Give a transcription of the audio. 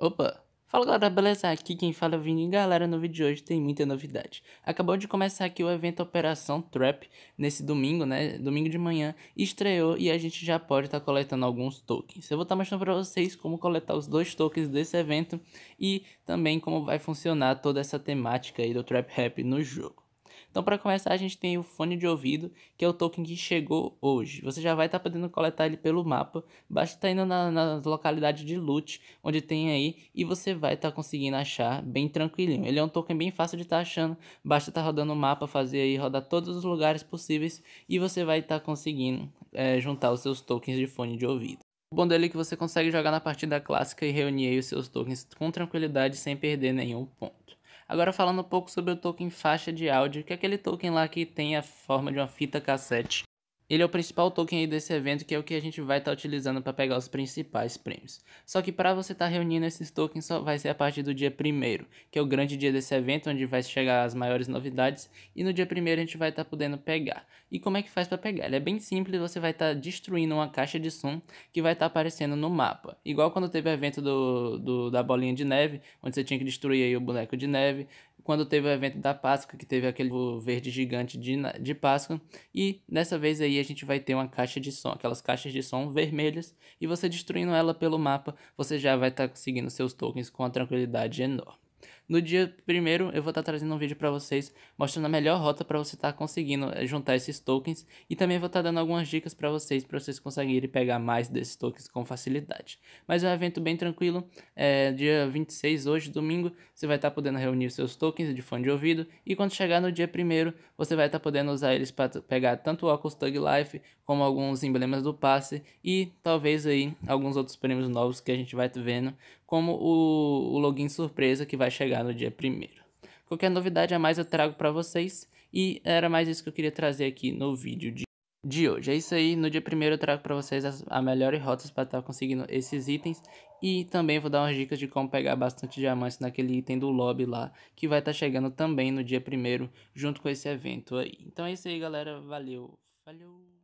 Opa! Fala galera, beleza? Aqui quem fala é o Vini. Galera, no vídeo de hoje tem muita novidade. Acabou de começar aqui o evento Operação Trap, nesse domingo, né? Domingo de manhã, estreou e a gente já pode estar tá coletando alguns tokens. Eu vou estar tá mostrando para vocês como coletar os dois tokens desse evento e também como vai funcionar toda essa temática aí do Trap Rap no jogo. Então, para começar, a gente tem o fone de ouvido, que é o token que chegou hoje. Você já vai estar tá podendo coletar ele pelo mapa, basta estar tá indo na, na, localidade de loot, onde tem aí, e você vai estar tá conseguindo achar bem tranquilinho. Ele é um token bem fácil de estar tá achando, basta estar tá rodando o mapa, fazer aí, rodar todos os lugares possíveis, e você vai estar tá conseguindo é, juntar os seus tokens de fone de ouvido. O bom dele é que você consegue jogar na partida clássica e reunir os seus tokens com tranquilidade sem perder nenhum ponto. Agora falando um pouco sobre o token faixa de áudio, que é aquele token lá que tem a forma de uma fita cassete. Ele é o principal token aí desse evento, que é o que a gente vai estar tá utilizando para pegar os principais prêmios. Só que para você estar tá reunindo esses tokens só vai ser a partir do dia 1 que é o grande dia desse evento, onde vai chegar as maiores novidades, e no dia 1 a gente vai estar tá podendo pegar. E como é que faz para pegar? Ele é bem simples, você vai estar tá destruindo uma caixa de som que vai estar tá aparecendo no mapa. Igual quando teve o evento do, do, da bolinha de neve, onde você tinha que destruir aí o boneco de neve, quando teve o evento da Páscoa, que teve aquele verde gigante de, de Páscoa. E dessa vez aí a gente vai ter uma caixa de som, aquelas caixas de som vermelhas. E você destruindo ela pelo mapa, você já vai estar tá conseguindo seus tokens com uma tranquilidade enorme. No dia primeiro eu vou estar trazendo um vídeo para vocês mostrando a melhor rota para você estar tá conseguindo eh, juntar esses tokens e também vou estar dando algumas dicas para vocês para vocês conseguirem pegar mais desses tokens com facilidade. Mas é um evento bem tranquilo, é, dia 26 hoje, domingo, você vai estar podendo reunir seus tokens de fone de ouvido e quando chegar no dia primeiro você vai estar podendo usar eles para pegar tanto o Oculus Tug Life como alguns emblemas do passe e talvez aí alguns outros prêmios novos que a gente vai vendo, como o, o login surpresa que vai chegar chegar no dia primeiro. Qualquer novidade a mais eu trago para vocês e era mais isso que eu queria trazer aqui no vídeo de, de hoje. É isso aí, no dia primeiro eu trago para vocês as, melhor melhores rotas para estar tá conseguindo esses itens e também vou dar umas dicas de como pegar bastante diamantes naquele item do lobby lá, que vai estar tá chegando também no dia primeiro junto com esse evento aí. Então é isso aí galera, valeu, valeu!